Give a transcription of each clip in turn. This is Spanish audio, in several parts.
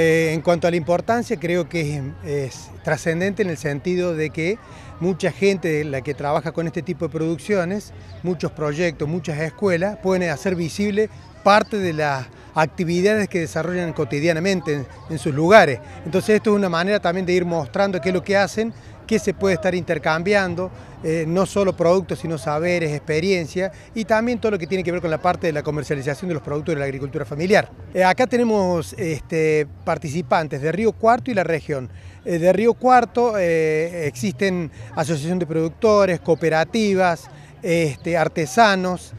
Eh, en cuanto a la importancia, creo que es, trascendente en el sentido de que mucha gente, la que trabaja con este tipo de producciones, muchos proyectos, muchas escuelas, pueden hacer visible parte de la actividades que desarrollan cotidianamente en, sus lugares. Entonces esto es una manera también de ir mostrando qué es lo que hacen, qué se puede estar intercambiando, eh, no solo productos, sino saberes, experiencias y también todo lo que tiene que ver con la parte de la comercialización de los productos de la agricultura familiar. Eh, acá tenemos este, participantes de Río Cuarto y la región. Eh, de Río Cuarto existen asociaciones de productores, cooperativas, este, artesanos,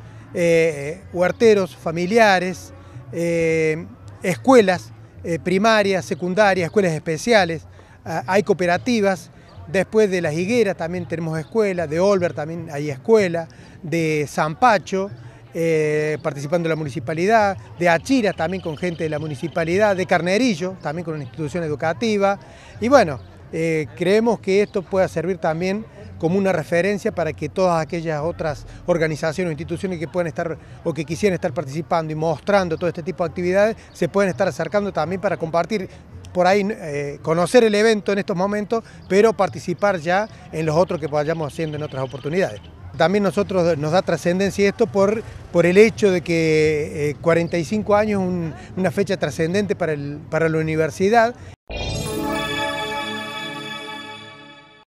huerteros familiares, eh, escuelas eh, primarias, secundarias, escuelas especiales, ah, hay cooperativas, después de Las Higueras también tenemos escuelas, de Olver también hay escuela, de San Pacho eh, participando la municipalidad, de Achira también con gente de la municipalidad, de Carnerillo también con una institución educativa. Y bueno, creemos que esto pueda servir también como una referencia para que todas aquellas otras organizaciones o instituciones que pueden estar o que quisieran estar participando y mostrando todo este tipo de actividades se pueden estar acercando también para compartir por ahí eh, conocer el evento en estos momentos, pero participar ya en los otros que vayamos haciendo en otras oportunidades. También nosotros nos da trascendencia esto por, por el hecho de que 45 eh, años es una fecha trascendente para, para la universidad.